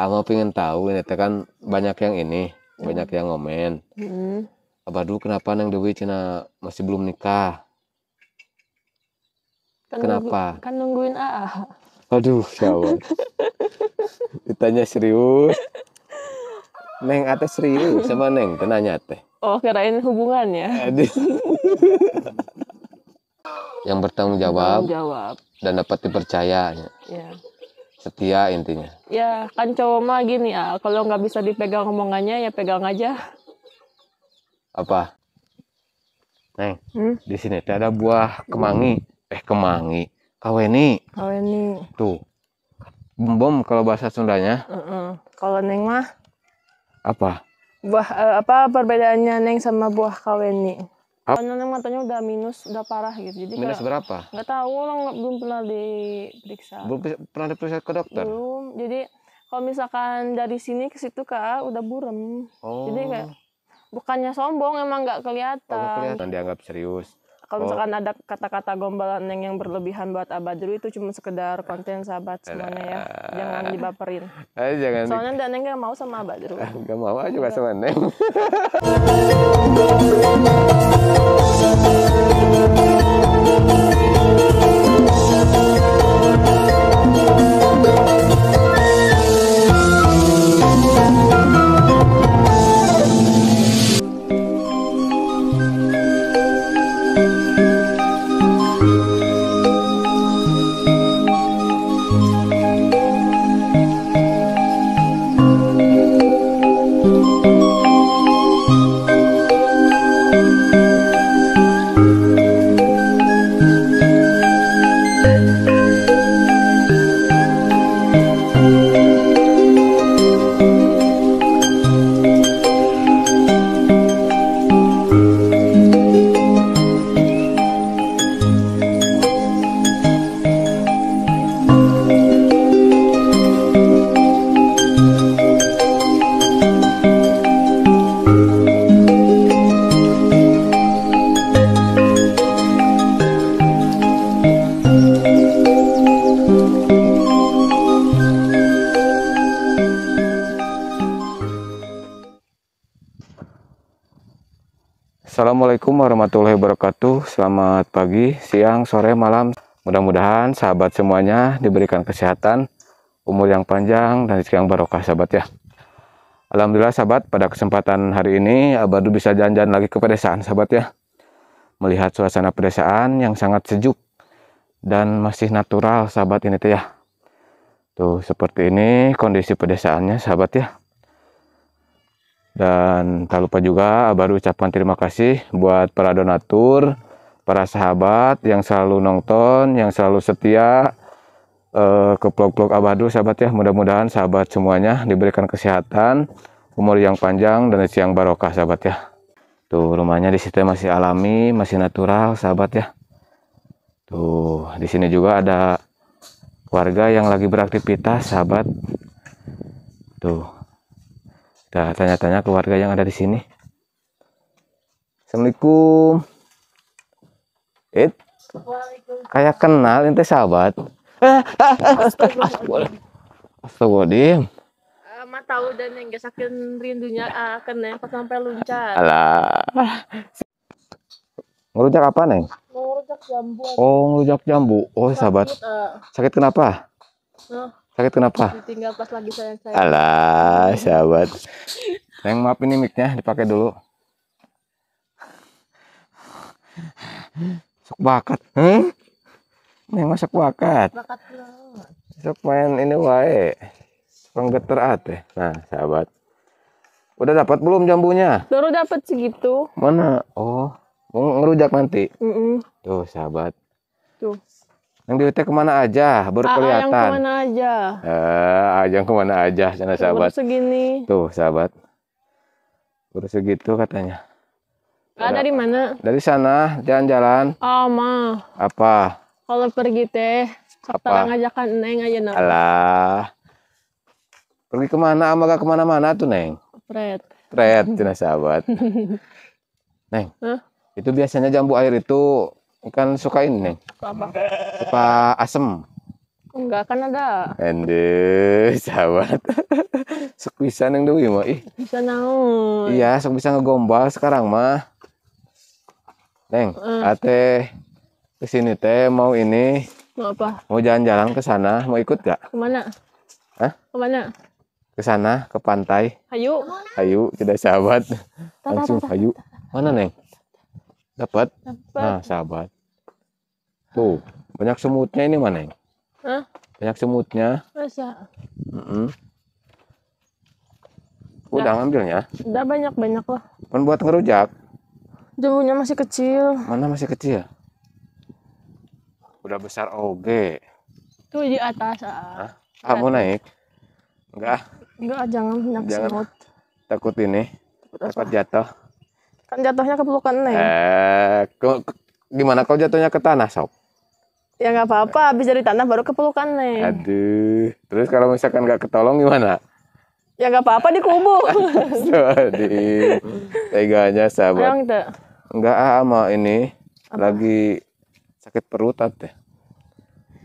Abah pengen tahu ini kan banyak yang ini hmm. banyak yang ngomen hmm. Abah dulu kenapa Neng Dewi Cina masih belum nikah kan kenapa nunggu, kan nungguin AA aduh ya Allah ditanya serius Neng ate serius sama Neng tenanya teh. Oh, kirain hubungannya. Aduh. yang bertanggung jawab, bertanggung jawab dan dapat dipercaya. Ya setia intinya ya kan cowok mah gini ya kalau nggak bisa dipegang omongannya ya pegang aja apa neng hmm? di sini ada buah kemangi eh kemangi kaweni kaweni tuh bom kalau bahasa Sundanya uh -uh. kalau neng mah apa buah uh, apa perbedaannya neng sama buah kaweni Panelnya matanya udah minus, udah parah gitu. Jadi minus kayak, berapa? Nggak tahu, orang belum pernah diperiksa. Belum pernah diperiksa ke dokter? Belum. Jadi kalau misalkan dari sini ke situ kak udah burem. Oh. Jadi kayak oh. bukannya sombong emang gak kelihatan. Oh, gak kelihatan dianggap serius. Kalau oh. misalkan ada kata-kata gombalan yang yang berlebihan buat Abadru itu cuma sekedar eh, konten sahabat semuanya ya. Eh, jangan dibaperin. Eh, eh jangan. Soalnya di... Neng gak mau sama Abadru. Gak mau aja gak iya. sama Neng. warahmatullahi wabarakatuh. Selamat pagi, siang, sore, malam. Mudah-mudahan sahabat semuanya diberikan kesehatan, umur yang panjang, dan rezeki yang barokah sahabat ya. Alhamdulillah sahabat, pada kesempatan hari ini Abadu bisa jalan-jalan lagi ke pedesaan sahabat ya. Melihat suasana pedesaan yang sangat sejuk dan masih natural sahabat ini tuh ya. Tuh seperti ini kondisi pedesaannya sahabat ya. Dan tak lupa juga baru ucapkan terima kasih buat para donatur, para sahabat yang selalu nonton, yang selalu setia eh, ke vlog-vlog Abadu sahabat ya. Mudah-mudahan sahabat semuanya diberikan kesehatan, umur yang panjang dan siang barokah sahabat ya. Tuh rumahnya di situ masih alami, masih natural sahabat ya. Tuh di sini juga ada warga yang lagi beraktivitas sahabat. Tuh kita tanya-tanya ke warga yang ada di sini Assalamualaikum It kayak kenal ente sahabat eh, eh, eh, Astagfirullahaladzim Ma tahu dan yang gak sakit rindunya akan yang pas sampai luncar. Alah. Ngerujak apa, Neng? Ngerujak jambu. Oh, ngerujak jambu. Oh, sahabat. Sakit, uh, Sakit kenapa? Uh, Sakit kenapa? tinggal pas lagi sayang saya. Alah, sahabat. Yang maaf ini micnya dipakai dulu. Sok bakat. Hmm? Neng masak bakat. Bakat Sok main ini wae. Penggeter ate. Nah, sahabat. Udah dapat belum jambunya? Baru dapat segitu. Mana? Oh, mau ngerujak nanti. Mm -mm. Tuh, sahabat. Tuh. Yang di UT kemana aja, baru AA ah, ah, kelihatan. Yang kemana aja. Eh, ah, yang kemana aja, sana sahabat. Baru segini. Tuh, sahabat. Baru segitu katanya. Ah, dari mana? Dari sana, jalan-jalan. Oh, ma. Apa? Kalau pergi teh, apa? ngajakan Neng aja nak? Alah. Pergi kemana, ama gak kemana-mana tuh, Neng? Pret. Pret, cina sahabat. neng, Hah? itu biasanya jambu air itu Ikan suka ini. Suka apa? asem. Enggak kan ada. Ende, sahabat. sok bisa neng dewi mah ih. Bisa naon? Iya, sok bisa ngegombal sekarang mah. Neng, uh. ate sini teh mau ini. Mau apa? Mau jalan-jalan ke sana, mau ikut gak? Kemana? Hah? Kemana? Ke sana, ke pantai. Hayu. Hayu, tidak sahabat. Langsung hayu. Mana, Neng? Dapat? Dapat. Nah, sahabat. Tuh, banyak semutnya ini mana ini? Hah? Banyak semutnya. Masa? Mm -mm. Udah ngambilnya? Udah banyak-banyak lah. Kan buat ngerujak? Jambunya masih kecil. Mana masih kecil? Ya? Udah besar og. Tuh di atas. Ah. Ah, mau naik? Enggak. Enggak, jangan banyak jangan. semut. Takut ini. Takut, takut jatuh. Kan jatuhnya ke pelukan Neng. Eh, ke, ke, gimana kalau jatuhnya ke tanah, Sob? Ya nggak apa-apa, habis dari tanah baru ke pelukan Neng. Aduh, terus kalau misalkan nggak ketolong gimana? Ya nggak apa-apa di kubur. Jadi Teganya sahabat. Enggak ama ah, ah, ini apa? lagi sakit perut teh. Ya.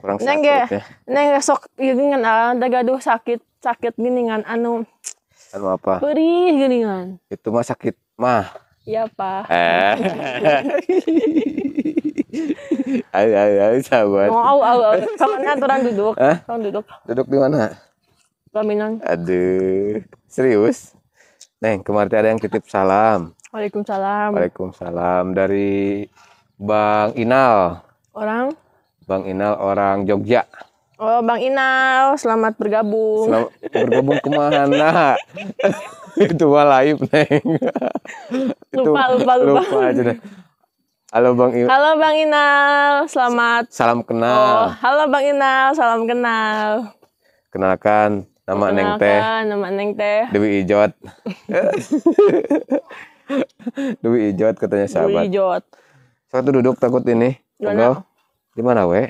Kurang sakit ya. Neng sok gini ah, ada gaduh sakit sakit gini kan anu. Anu apa? Perih gini Itu mah sakit mah Iya pak. Eh. ayo ayo ayo sahabat. Mau au au au. Kamu aturan duduk. Hah? Kamu duduk. Duduk di mana? Laminan. Aduh. Serius? Neng, kemarin ada yang titip salam. Waalaikumsalam. Waalaikumsalam dari Bang Inal. Orang? Bang Inal orang Jogja. Oh, Bang Inal, selamat bergabung. Selamat bergabung kemana? itu mah laib neng itu lupa lupa lupa, lupa aja deh halo bang Inal halo bang Inal selamat salam kenal oh, halo bang Inal salam kenal kenalkan nama kenalkan, neng teh nama neng teh Dewi Ijot Dewi Ijot katanya sahabat Dewi Ijot satu duduk takut ini Enggak. di mana we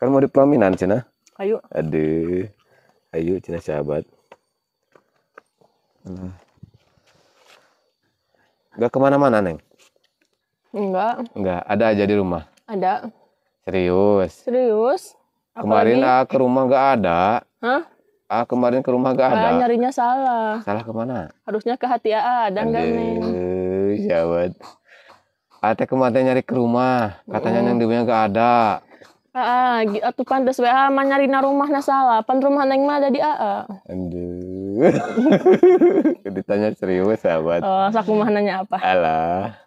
kan mau di pelaminan cina ayo aduh ayo cina sahabat Gak kemana-mana, Neng? Enggak. Enggak, ada aja di rumah? Ada. Serius? Serius. Apalagi... Kemarin ah ke rumah gak ada. Hah? Ah kemarin ke rumah gak ada. Ah, nyarinya salah. Salah kemana? Harusnya ke hati A, ada enggak, Neng? Jawab. Ate ah, kemarin nyari ke rumah, katanya mm. yang di rumah gak ada. Aa, atau pantas wa ah, nyarina rumah na salah. Pan rumah neng mah ada di AA. Aduh. Ditanya serius sahabat. Oh, saku mah nanya apa? Alah.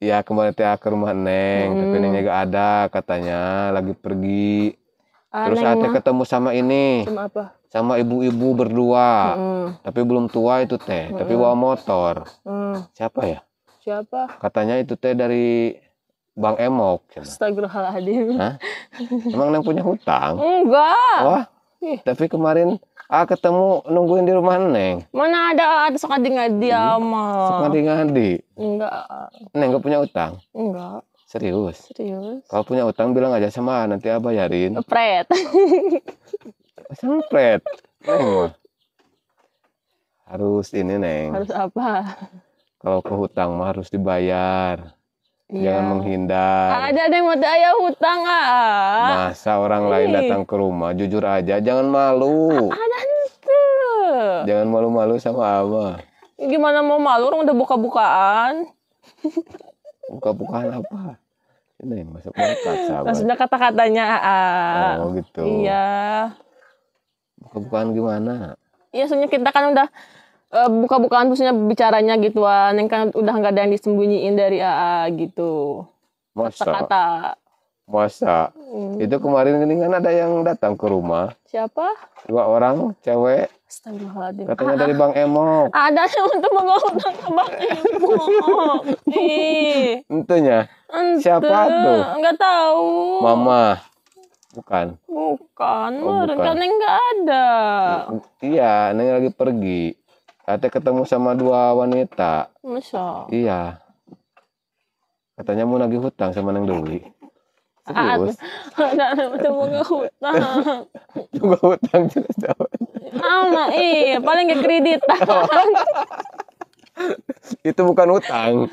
Ya kemarin teh ke rumah neng, hmm. tapi nengnya gak ada katanya lagi pergi. Ah, Terus teh ketemu sama ini. Sama apa? Sama ibu-ibu berdua. Hmm. Tapi belum tua itu teh, hmm. tapi bawa motor. Hmm. Siapa ya? Siapa? Katanya itu teh dari Bang Emok. Ya. Astagfirullahaladzim. Hah? Emang neng punya hutang? Enggak. Wah. Ih. Tapi kemarin ah ketemu nungguin di rumah neng. Mana ada ada sok adi ngadi hmm? ama. Sok di. ngadi. Enggak. Neng enggak punya hutang? Enggak. Serius? Serius. Kalau punya hutang bilang aja sama nanti abah bayarin. Pret. Sama pret. Neng. Harus ini neng. Harus apa? Kalau ke hutang mah harus dibayar Iya. Jangan menghindar. Ada yang mau ayah hutang ah. Masa orang Ih. lain datang ke rumah, jujur aja, jangan malu. Ada itu. Jangan malu-malu sama abah. Gimana mau malu orang udah buka-bukaan. Buka-bukaan apa? Ini masuk kata sahabat. Maksudnya kata-katanya ah. Oh gitu. Iya. Buka-bukaan gimana? Iya, soalnya kita kan udah uh, buka-bukaan maksudnya bicaranya gituan yang kan udah nggak ada yang disembunyiin dari AA gitu masa kata masa hmm. itu kemarin ini kan ada yang datang ke rumah siapa dua orang cewek Katanya dari ah, ah. Bang emo Ada yang untuk mengundang ke Bang Emok. Entunya. Siapa tuh? nggak tahu. Mama. Bukan. Bukan. Oh, bukan. enggak kan ada. Iya, Neng lagi pergi. Ate ketemu sama dua wanita. Masa? Iya. Katanya mau nagih hutang sama Neng Dewi. Serius? Ada ketemu nggak hutang. Juga hutang jelas dapat. Anak iya, paling kayak kredit. Oh. itu bukan hutang.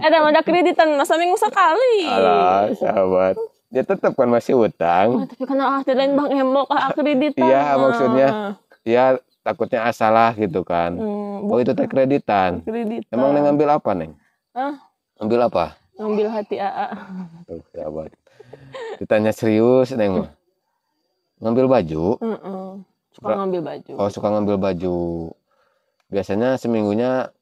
Eh, ada kreditan masa minggu sekali. Alah, sahabat dia tetap kan masih hutang. Oh, tapi karena ah lain bang emok ah kreditan. Iya maksudnya ah. ya takutnya asalah ah, gitu kan. Hmm, oh itu teh kreditan. kreditan. Emang neng ngambil apa neng? Hah? Ambil apa? Ngambil hati AA. Tuh, sahabat. Ditanya serius neng Ngambil baju? Mm -mm. Suka ngambil baju. Oh suka ngambil baju. Biasanya seminggunya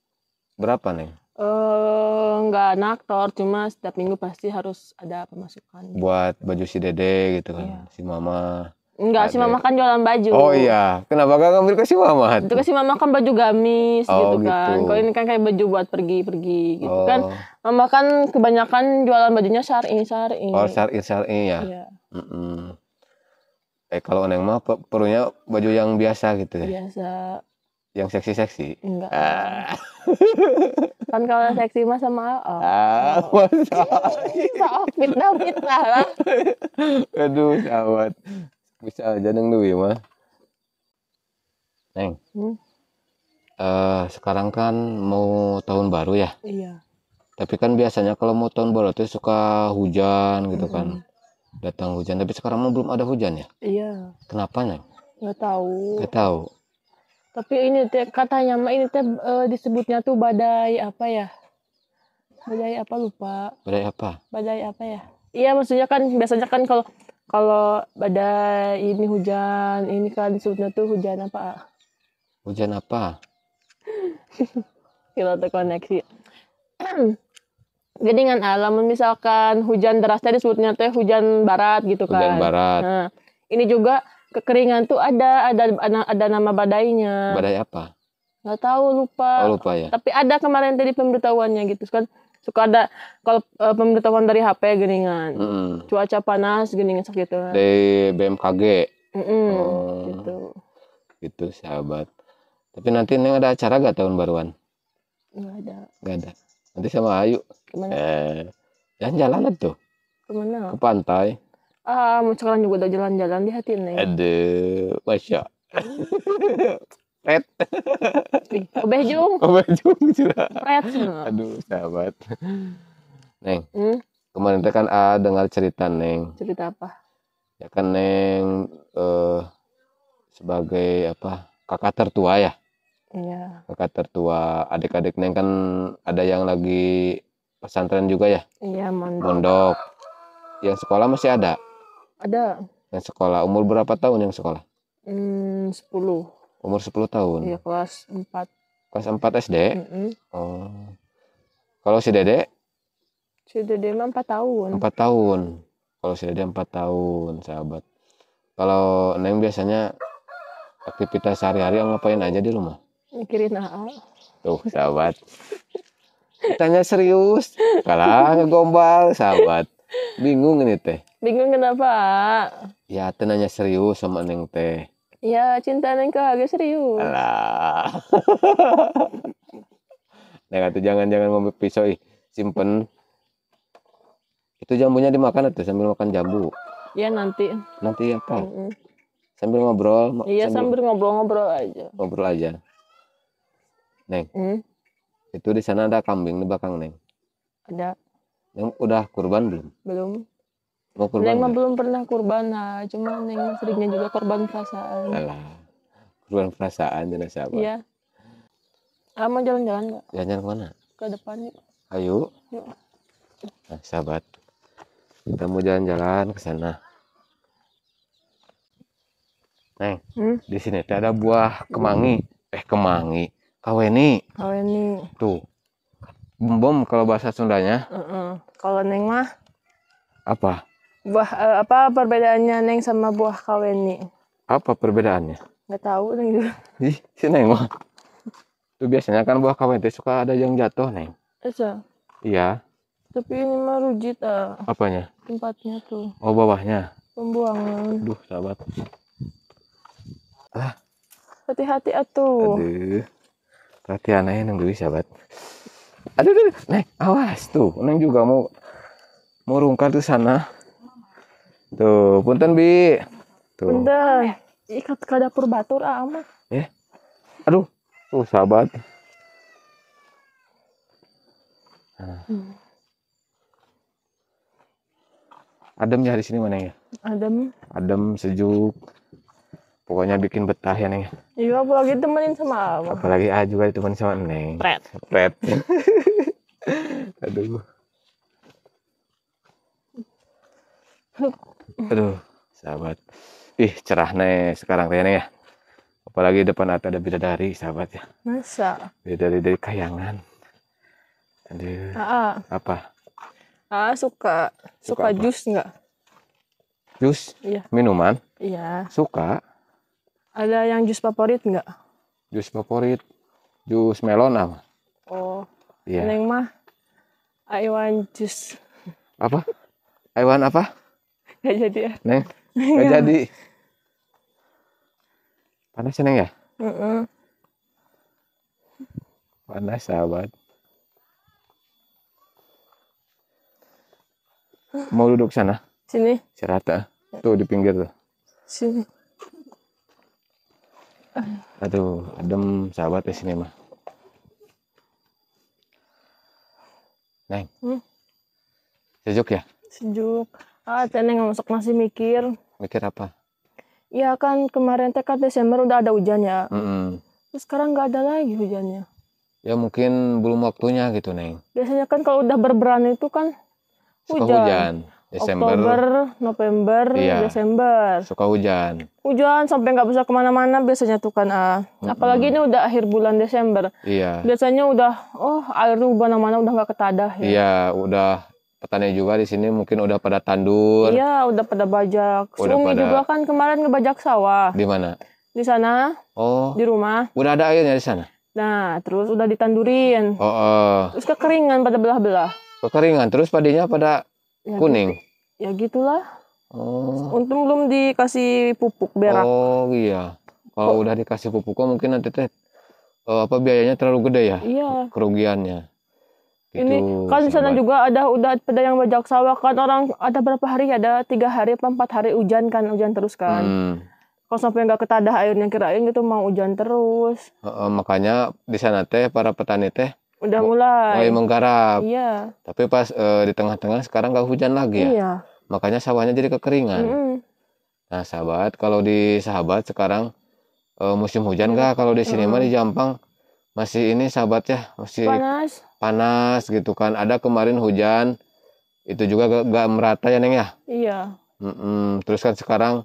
berapa neng? Eh, nggak uh, naktor cuma setiap minggu pasti harus ada pemasukan buat baju si dede gitu kan iya. si mama Enggak, si mama kan jualan baju. Oh iya, kenapa gak ngambil ke si mama? Itu ke si mama kan baju gamis oh, gitu kan. Gitu. Kalau ini kan kayak baju buat pergi-pergi gitu kan. oh. kan. Mama kan kebanyakan jualan bajunya syar'i, syar'i. Oh, syar'i, syar'i ya. Iya. Mm -mm. Eh kalau neng mah perunya baju yang biasa gitu ya. Biasa. Yang seksi-seksi? Enggak. Ah. kan kalau seksi mah sama oh. Ah, masa. sok fitnah-fitnah lah. Aduh, sahabat bisa aja neng ya, mah neng hmm? uh, sekarang kan mau tahun baru ya iya tapi kan biasanya kalau mau tahun baru tuh suka hujan gitu mm -hmm. kan datang hujan tapi sekarang mau belum ada hujan ya iya kenapa neng nggak tahu nggak tahu tapi ini te, katanya mah ini teh uh, disebutnya tuh badai apa ya badai apa lupa badai apa badai apa ya iya maksudnya kan biasanya kan kalau kalau badai ini hujan ini kan disebutnya tuh hujan apa hujan apa kita terkoneksi jadi kan alam misalkan hujan deras tadi sebutnya tuh hujan barat gitu kan hujan barat nah, ini juga kekeringan tuh ada ada ada, ada nama badainya badai apa nggak tahu lupa oh, lupa ya tapi ada kemarin tadi pemberitahuannya gitu kan suka ada kalau uh, pemberitahuan dari HP geningan hmm. cuaca panas geningan segitu gitu dari BMKG mm -mm, oh, gitu gitu sahabat tapi nanti neng ada acara gak tahun baruan nggak ada nggak ada nanti sama Ayu kemana eh, jalan-jalan tuh kemana ke pantai ah mau sekarang juga udah jalan-jalan di hati neng aduh masya Red. Obeh Jung. Obeh Jung cira. Red. Aduh, sahabat. Neng. Hmm? Kemarin teh kan A dengar cerita Neng. Cerita apa? Ya kan Neng eh sebagai apa? Kakak tertua ya? Iya. Kakak tertua, adik-adik Neng kan ada yang lagi pesantren juga ya? Iya, mondok. Mondok. Yang sekolah masih ada? Ada. Yang sekolah umur berapa tahun yang sekolah? Hmm, sepuluh. Umur 10 tahun. Iya, kelas 4. Kelas 4 SD? Mm -hmm. Oh. Kalau si Dede? Si Dede mah 4 tahun. 4 tahun. Kalau si Dede 4 tahun, sahabat. Kalau Neng biasanya aktivitas sehari-hari ngapain aja di rumah? Mikirin AA. Tuh, sahabat. Tanya serius. Kalah ngegombal, sahabat. Bingung ini teh. Bingung kenapa? Ya, tenanya serius sama Neng teh Ya, cinta dan agak serius. Alah. nah, itu jangan-jangan mau pisau simpen. Itu jambunya dimakan atau sambil makan jambu? Iya nanti. Nanti apa? Mm -mm. Sambil ngobrol. Iya sambil ngobrol-ngobrol aja. Ngobrol aja. Neng. Mm. Itu di sana ada kambing di belakang Neng. Ada. Yang udah kurban belum? Belum. Mau kurban? Neng mah belum pernah kurban lah, cuma neng seringnya juga korban perasaan. Alah, kurban perasaan jenazah apa? Iya. Ah, mau jalan-jalan nggak? Jalan-jalan kemana? Ke depan yuk. Ayo. Yuk. Nah, sahabat, kita mau jalan-jalan ke sana. Neng, hmm? di sini ada buah kemangi. Hmm. Eh, kemangi. Kaweni. Kaweni. Tuh. Bom kalau bahasa Sundanya. Uh -uh. Kalau neng mah apa? buah uh, apa perbedaannya neng sama buah kaweni apa perbedaannya nggak tahu neng juga ih si neng mah tuh biasanya kan buah kaweni itu suka ada yang jatuh neng Esa. iya tapi ini mah rujit ah apanya tempatnya tuh oh bawahnya pembuangan duh sahabat Ah? hati-hati atuh aduh hati anaknya neng dulu sahabat aduh aduh neng awas tuh neng juga mau mau rungkar ke sana Tuh, punten Bi. Tuh. Udah, eh, ikat ke dapur batur ah ama. Eh. Aduh. Oh, sahabat. Hmm. Adem ya di sini mana ya? Adem. Adem, sejuk. Pokoknya bikin betah ya, Neng. Ya? Iya, apalagi temenin sama ama. Apalagi ah juga ditemenin sama Neng. Pret. Pret. Aduh. Aduh, sahabat. Ih, cerah nih sekarang kayaknya ya. Apalagi depan atas ada bidadari, sahabat ya. Masa? Bidadari dari kayangan. Aduh. Aa. Apa? ah suka suka, suka jus enggak? Jus? Iya. Minuman? Iya. Suka. Ada yang jus favorit enggak? Jus favorit. Jus melon apa? Oh. Iya. Neng mah I want jus. Apa? I want apa? Gak jadi ya? Neng, gak jadi. Panas ya, Neng ya? Uh -uh. Panas, sahabat. Mau duduk sana? Sini. cerata ah. Tuh, di pinggir tuh. Sini. Aduh, adem sahabat di sini mah. Neng. Hmm? Sejuk ya? Sejuk. Ah, teneng masuk masih mikir. Mikir apa? Ya kan kemarin tekad Desember udah ada hujannya, Mm Terus sekarang nggak ada lagi hujannya. Ya mungkin belum waktunya gitu neng. Biasanya kan kalau udah berberan itu kan hujan. Suka hujan. Desember, Oktober, November, iya, Desember. Suka hujan. Hujan sampai nggak bisa kemana-mana biasanya tuh kan. Ah. Mm -hmm. Apalagi ini udah akhir bulan Desember. Iya. Biasanya udah, oh air tuh mana-mana udah nggak ketadah. Ya. Iya, udah petani juga di sini mungkin udah pada tandur. Iya, udah pada bajak. Udah Sumi pada... juga kan kemarin ngebajak sawah. Di mana? Di sana. Oh. Di rumah. Udah ada airnya di sana. Nah, terus udah ditandurin. Oh. Uh. Terus kekeringan pada belah-belah. Kekeringan, terus padinya pada ya, gitu. kuning. Gitu. Ya gitulah. Oh. Untung belum dikasih pupuk berak. Oh iya. Kalau oh. udah dikasih pupuk, mungkin nanti teh uh, apa biayanya terlalu gede ya? Iya. Kerugiannya ini kan di sana juga ada udah pada yang bajak sawah kan orang ada berapa hari ada tiga hari apa empat hari hujan kan hujan terus kan hmm. kalau sampai nggak ketadah airnya kirain gitu mau hujan terus uh, uh, makanya di sana teh para petani teh udah mulai mulai menggarap iya tapi pas uh, di tengah-tengah sekarang nggak hujan lagi ya iya. makanya sawahnya jadi kekeringan mm -hmm. nah sahabat kalau di sahabat sekarang uh, musim hujan nggak mm -hmm. kalau di sini mah mm -hmm. di Jampang masih ini sahabat ya masih panas panas gitu kan ada kemarin hujan itu juga gak, gak merata ya neng ya iya Mm-mm. terus kan sekarang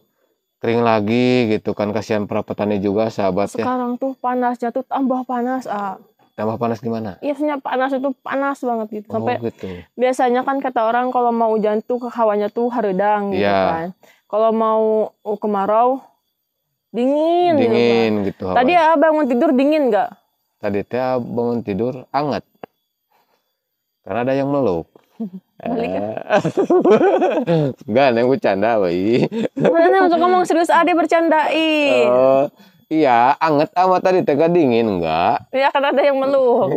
kering lagi gitu kan kasihan para petani juga sahabat sekarang ya. tuh panas jatuh tambah panas ah tambah panas gimana? Iya, sebenarnya panas itu panas banget gitu. Oh, Sampai gitu. biasanya kan kata orang kalau mau hujan tuh hawanya tuh haredang gitu yeah. kan. Kalau mau kemarau dingin, dingin gitu. Kan. gitu Tadi ya bangun tidur dingin nggak? tadi teh bangun tidur anget karena ada yang meluk ya? eh. Enggak, neng bercanda, woi. Mana untuk ngomong serius ade bercandai. Uh, oh, iya, anget ama tadi teh dingin enggak? Iya, karena ada yang meluk.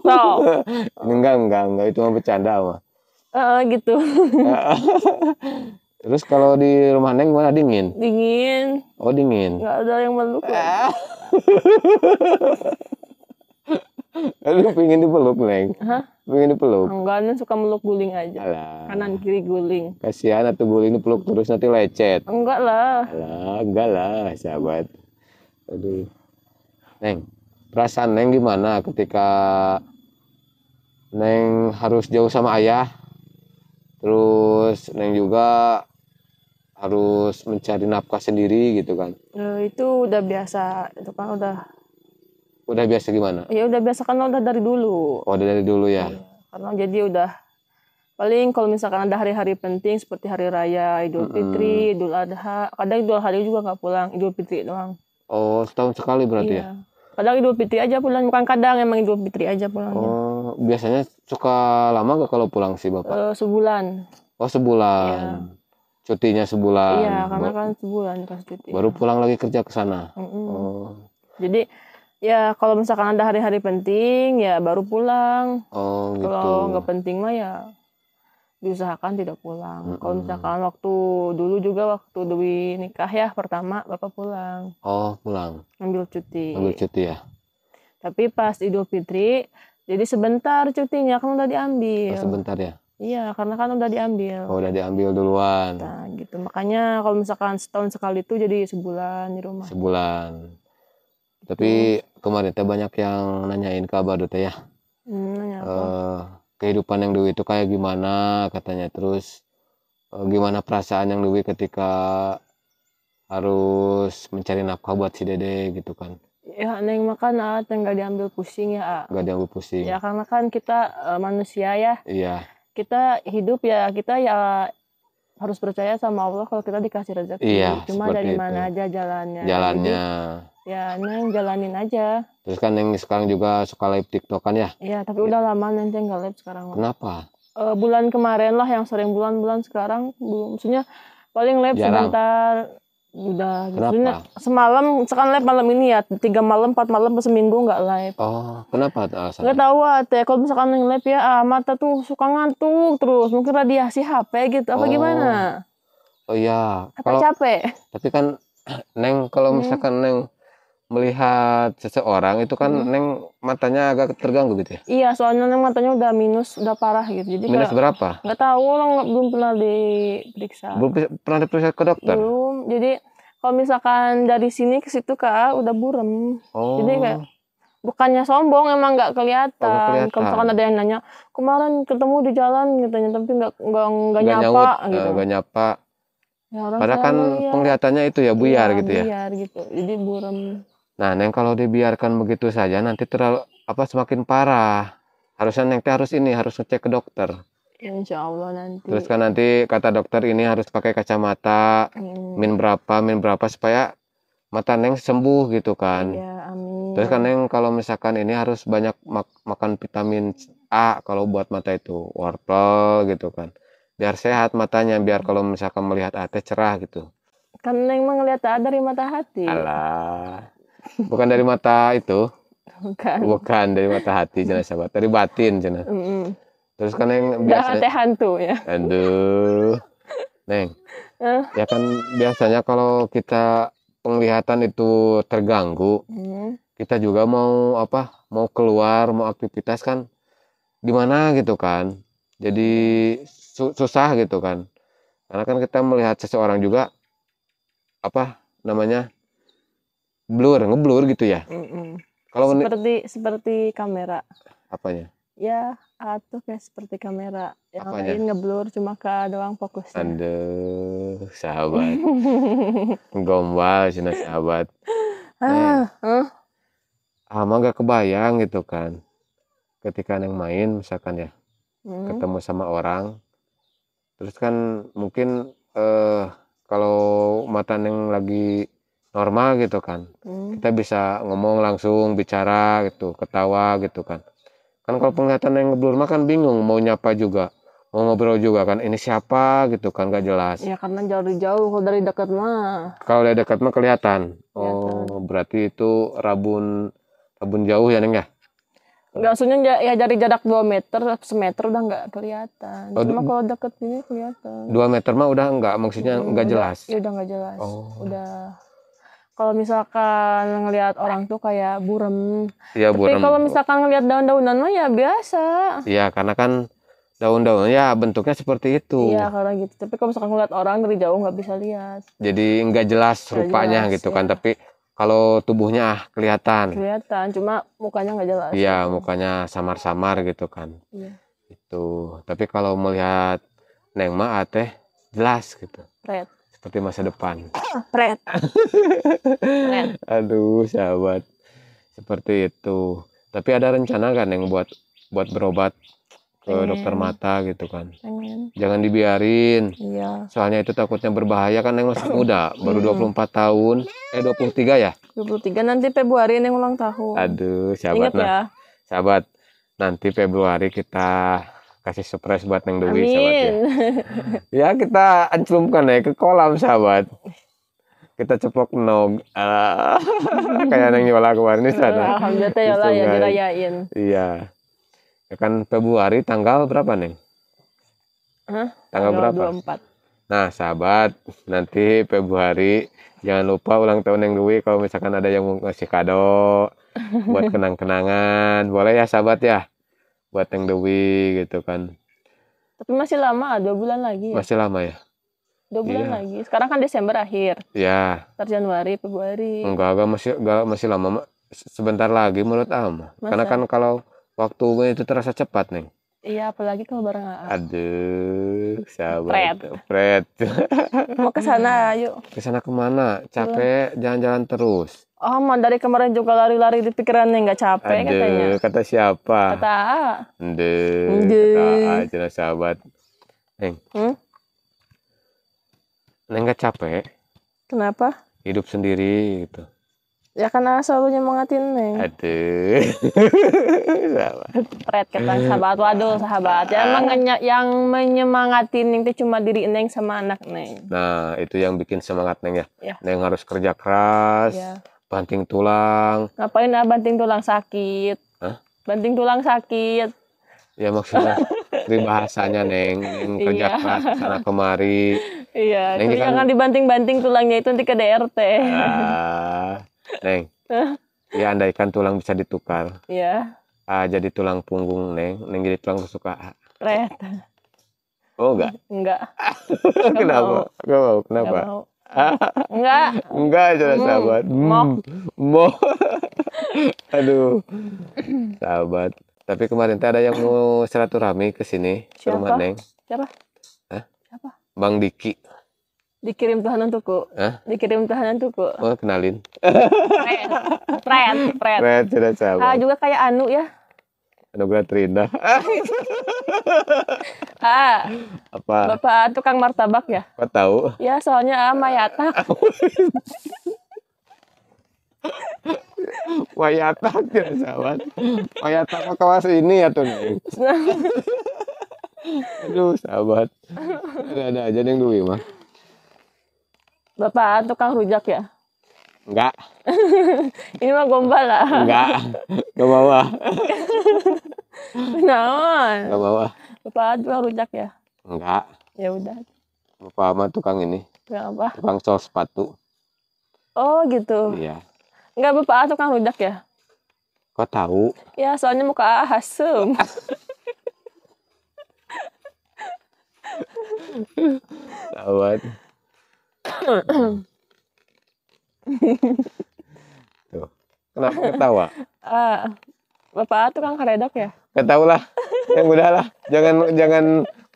so. Enggak, enggak, enggak itu mah bercanda mah. Uh, gitu. Terus kalau di rumah Neng mana dingin? Dingin. Oh dingin. Gak ada yang meluk. Ah. lu pingin dipeluk Neng. Hah? Pingin dipeluk. Enggak, Neng suka meluk guling aja. Alah. Kanan kiri guling. Kasihan atau guling dipeluk terus nanti lecet. Enggak lah. Alah, enggak lah sahabat. Aduh. Neng, perasaan Neng gimana ketika Neng harus jauh sama ayah? Terus Neng juga harus mencari nafkah sendiri gitu kan uh, itu udah biasa itu kan udah udah biasa gimana ya udah biasa karena udah dari dulu oh udah dari dulu ya iya, karena jadi udah paling kalau misalkan ada hari-hari penting seperti hari raya idul fitri idul adha kadang idul hari juga nggak pulang idul fitri doang oh setahun sekali berarti ya? iya. ya kadang idul fitri aja pulang bukan kadang emang idul fitri aja pulang. oh biasanya suka lama gak kalau pulang sih bapak uh, sebulan oh sebulan iya cutinya sebulan iya karena kan sebulan pas cuti baru pulang lagi kerja ke sana mm -mm. oh. jadi ya kalau misalkan ada hari-hari penting ya baru pulang oh, gitu. kalau nggak penting mah ya diusahakan tidak pulang. mm -mm. Kalau misalkan waktu dulu juga waktu Dewi nikah ya pertama bapak pulang. Oh pulang. Ambil cuti. Ambil cuti ya. Tapi pas Idul Fitri jadi sebentar cutinya kan udah diambil. Oh, sebentar ya. Iya, karena kan udah diambil. Oh, udah diambil duluan. Nah, gitu. Makanya kalau misalkan setahun sekali itu jadi sebulan di rumah. Sebulan. Gitu. Tapi hmm. kemarin teh banyak yang nanyain kabar teh ya. Hmm, nanya eh, kehidupan yang dewi itu kayak gimana katanya terus uh, gimana perasaan yang dewi ketika harus mencari nafkah buat si Dede gitu kan ya neng makan alat ah, yang gak diambil pusing ya ah. Gak diambil pusing ya karena kan kita uh, manusia ya iya kita hidup ya kita ya harus percaya sama Allah kalau kita dikasih rezeki. Iya, Cuma dari itu. mana aja jalannya. Jalannya. Jadi, ya, neng jalanin aja. Terus kan neng sekarang juga suka live TikTok kan ya? Iya, tapi ya. udah lama neng nggak live sekarang. Kenapa? Uh, bulan kemarin lah yang sering bulan-bulan sekarang belum. Maksudnya paling live sebentar Udah, gitu. kenapa? Semalam, sekarang live malam ini ya, tiga malam, empat malam, seminggu nggak live. Oh, kenapa alasannya? Nggak tahu ya kalau misalkan yang live ya, ah, mata tuh suka ngantuk terus, mungkin radiasi HP gitu, apa oh. gimana? Oh iya. Apa capek? Tapi kan, Neng, kalau hmm. misalkan hmm. Neng melihat seseorang itu kan hmm. neng matanya agak terganggu gitu ya? Iya, soalnya neng matanya udah minus, udah parah gitu. Jadi minus kayak, berapa? Gak tau, orang belum pernah diperiksa. Belum pernah diperiksa ke dokter? Belum. Jadi kalau misalkan dari sini ke situ kak udah burem. Oh. Jadi kayak bukannya sombong emang nggak kelihatan. Oh, kelihatan. Kalau misalkan ada yang nanya, kemarin ketemu di jalan gitu, ya, tapi nggak nggak nyapa Nyawut, gitu. Eh, nggak nyapa. Ya, Padahal kan penglihatannya itu ya buyar iya, gitu ya. Buyar gitu. Jadi buram. Nah, neng kalau dibiarkan begitu saja nanti terlalu apa semakin parah. Harusnya neng teh harus ini harus ngecek ke dokter. Ya, insya Allah nanti. Terus kan nanti kata dokter ini harus pakai kacamata hmm. min berapa min berapa supaya mata neng sembuh gitu kan. Ya, amin. Terus kan neng kalau misalkan ini harus banyak mak makan vitamin A kalau buat mata itu wortel gitu kan. Biar sehat matanya biar kalau misalkan melihat A cerah gitu. Kan neng mah A dari mata hati. Alah bukan dari mata itu bukan bukan dari mata hati jenah sahabat ya, dari batin jenah mm -hmm. terus kan yang biasanya teh hantu ya aduh neng uh. ya kan biasanya kalau kita penglihatan itu terganggu mm. kita juga mau apa mau keluar mau aktivitas kan Di mana gitu kan jadi su susah gitu kan karena kan kita melihat seseorang juga apa namanya blur ngeblur gitu ya mm kalau seperti seperti kamera apanya ya atuh kayak seperti kamera yang apanya? lain ngeblur cuma ke doang fokus Ande sahabat gombal sih sahabat ah, eh, ah. ah gak kebayang gitu kan ketika neng main misalkan ya hmm. ketemu sama orang terus kan mungkin eh, kalau mata neng lagi normal gitu kan hmm. kita bisa ngomong langsung bicara gitu ketawa gitu kan kan kalau hmm. penglihatan yang ngeblur mah kan bingung mau nyapa juga mau ngobrol juga kan ini siapa gitu kan gak jelas ya karena jauh jauh kalau dari dekat mah kalau dari dekat mah kelihatan oh ya, berarti itu rabun rabun jauh ya neng ya Enggak, maksudnya ya dari jarak 2 meter, meter udah nggak kelihatan. Oh, Cuma kalau deket ini kelihatan. 2 meter mah udah nggak, maksudnya hmm, nggak jelas. Iya udah nggak jelas. Oh. Udah kalau misalkan ngelihat orang tuh kayak burem. Iya, burem. Tapi kalau misalkan ngelihat daun-daunan mah ya biasa. Iya, karena kan daun-daun ya bentuknya seperti itu. Iya, karena gitu. Tapi kalau misalkan ngelihat orang dari jauh nggak bisa lihat. Jadi nggak jelas gak rupanya jelas, gitu ya. kan, tapi kalau tubuhnya ah, kelihatan. Kelihatan, cuma mukanya nggak jelas. Iya, mukanya samar-samar gitu kan. Iya. Itu. Tapi kalau melihat Neng Ma Ateh ah, jelas gitu. Red seperti masa depan. Pret. Aduh, sahabat. Seperti itu. Tapi ada rencana kan yang buat buat berobat ke Pengen. dokter mata gitu kan. Pengen. Jangan dibiarin. Iya. Soalnya itu takutnya berbahaya kan yang masih muda, baru iya. puluh 24 tahun. Eh 23 ya? 23 nanti Februari yang ulang tahun. Aduh, sahabat. Ingat nah. ya. Sahabat, nanti Februari kita kasih surprise buat Neng Dewi Amin. sahabat ya. ya kita ancurumkan ya ke kolam sahabat kita cepok nog uh, kayak neng Yola kemarin di sana alhamdulillah yola ya, ya dirayain iya ya kan Februari tanggal berapa neng Hah? tanggal, tanggal berapa 24. nah sahabat nanti Februari jangan lupa ulang tahun neng dewi kalau misalkan ada yang mau ngasih kado buat kenang-kenangan boleh ya sahabat ya Weteng Dewi gitu kan. Tapi masih lama, dua bulan lagi. Ya? Masih lama ya? Dua bulan iya. lagi. Sekarang kan Desember akhir. Iya. Ntar Januari, Februari. Enggak, enggak masih enggak masih lama. Sebentar lagi menurut Am. Karena kan kalau waktunya itu terasa cepat, nih. Iya, apalagi kalau bareng AA. Aduh, sabar. Fred. Fred. Mau ke sana, yuk. Ke sana kemana? Capek, jalan-jalan terus. Oh, oh, dari kemarin juga lari-lari di pikiran pikirannya nggak capek Aduh, katanya. Kata siapa? Kata A. Aduh, kata A jelas sahabat. Neng. Hmm? Neng nggak capek. Kenapa? Hidup sendiri gitu. Ya karena selalu nyemangatin Neng. Aduh. sahabat. Pret kata sahabat. Waduh sahabat. Yang, ah. emang yang menyemangatin Neng itu cuma diri Neng sama anak Neng. Nah itu yang bikin semangat Neng ya. ya. Neng harus kerja keras. Iya. Banting tulang. Ngapain ah banting tulang sakit? Hah? Banting tulang sakit. Ya maksudnya dari bahasanya Neng, Neng iya. kerja iya. keras sana kemari. Iya, Neng jangan kan... dibanting-banting tulangnya itu nanti ke DRT. Ah, Neng. ya andaikan tulang bisa ditukar. Iya. Ah, jadi tulang punggung Neng, Neng jadi tulang suka Red. Oh enggak? Enggak. kenapa? enggak mau. Kenapa? Enggak mau. Enggak. Enggak jelas hmm. sahabat. Hmm. Mau. Aduh. sahabat. Tapi kemarin ada yang mau silaturahmi ke sini ke rumah Neng. Siapa? Hah? Siapa? Bang Diki. Dikirim Tuhan untukku. Hah? Dikirim Tuhan untukku. Oh, kenalin. Fred. Fred, Fred. Fred sahabat. Ah, juga kayak Anu ya. Anugerah terindah. ah. Apa? Bapak tukang martabak ya? apa tahu? Ya, soalnya ah, Mayatak. Mayatak tidak sahabat. Mayatak ke kawas ini ya tuh. Aduh, sahabat. Ada-ada aja yang duit mah. Bapak tukang rujak ya? Enggak. Ini mah gombal lah. Enggak. Enggak bawa. kenapa Enggak bawa. Bapak jual rujak ya? Enggak. Ya udah. Bapak sama tukang ini. Tukang apa? Tukang sol sepatu. Oh gitu. Iya. Enggak Bapak ah, tukang rujak ya? Kok tahu? Ya soalnya muka asem. tawat Tawad. Tuh. Kenapa ketawa? Uh, Bapak tukang karedok ya? Gak tau lah. Yang lah. Jangan jangan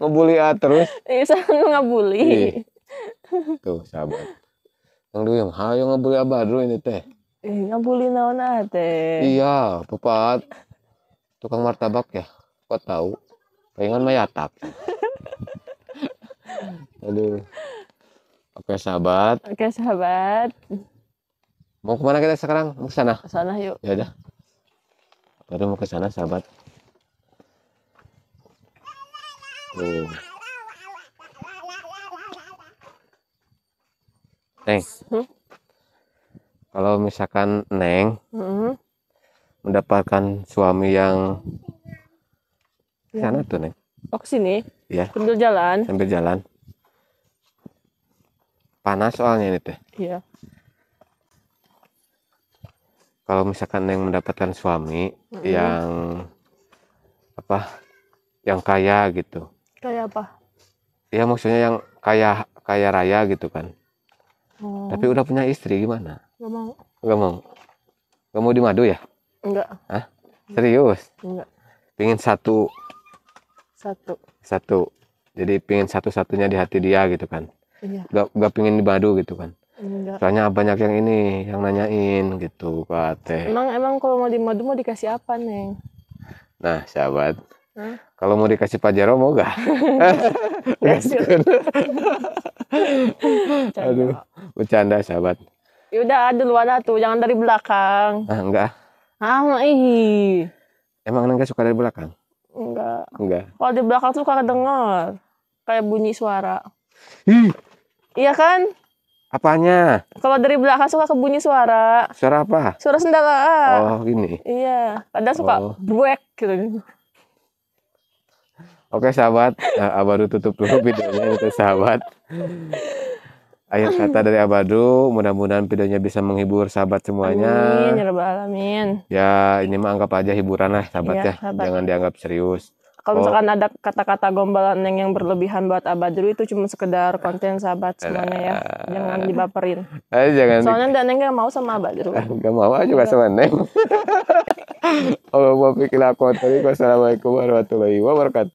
ngebully A terus. Iya, saya ngebully. Iya. Tuh, sahabat. Yang dulu yang yang ngebully A Badru ini teh. Eh, ngebully naon teh. Iya, Bapak tukang martabak ya. Kok tahu? Pengen mayatak. Aduh. Oke, sahabat. Oke, sahabat. Mau kemana kita sekarang? Mau ke sana? Ke sana yuk. Ya udah. Baru mau ke sana sahabat. Tuh. Neng. Hmm? Kalau misalkan Neng hmm? mendapatkan suami yang ya. sana tuh Neng. Oh ke sini? Iya. Sambil jalan. Sambil jalan. Panas soalnya ini teh. Iya kalau misalkan yang mendapatkan suami hmm yang apa yang kaya gitu kaya apa ya maksudnya yang kaya kaya raya gitu kan oh. tapi udah punya istri gimana nggak mau nggak mau nggak mau dimadu ya enggak Ah? serius enggak pingin satu satu satu jadi pingin satu satunya di hati dia gitu kan iya. gak gak pingin dimadu gitu kan Enggak. Soalnya banyak yang ini yang nanyain gitu ke Ate. Emang emang kalau mau di madu mau dikasih apa neng? Nah sahabat, Hah? kalau mau dikasih Pajero mau gak? Iya, iya. Aduh, bercanda sahabat. Yaudah duluan tuh, jangan dari belakang. Ah enggak. Ah ih. Emang enggak suka dari belakang? Enggak. Enggak. Kalau di belakang tuh kakak dengar kayak bunyi suara. Ih. Iya kan? Apanya? Kalau dari belakang suka kebunyi suara. Suara apa? Suara sendal. Oh, gini. Iya, kadang suka oh. brek gitu. Oke, sahabat, nah, Abadu tutup dulu videonya itu sahabat. Akhir kata dari Abadu, mudah-mudahan videonya bisa menghibur sahabat semuanya. Amin, ya alamin. Ya, ini mah anggap aja hiburan lah sahabat ya. ya. Sahabat. Jangan dianggap serius. Kalau oh. misalkan ada kata-kata gombalan yang yang berlebihan buat abadru itu cuma sekedar konten sahabat semuanya ya. Jangan eh. dibaperin. Eh, jangan. Soalnya di... Neng gak mau sama abadru. Eh, gak mau aja gak sama Neng. Allah mau pikir aku tadi. warahmatullahi wabarakatuh.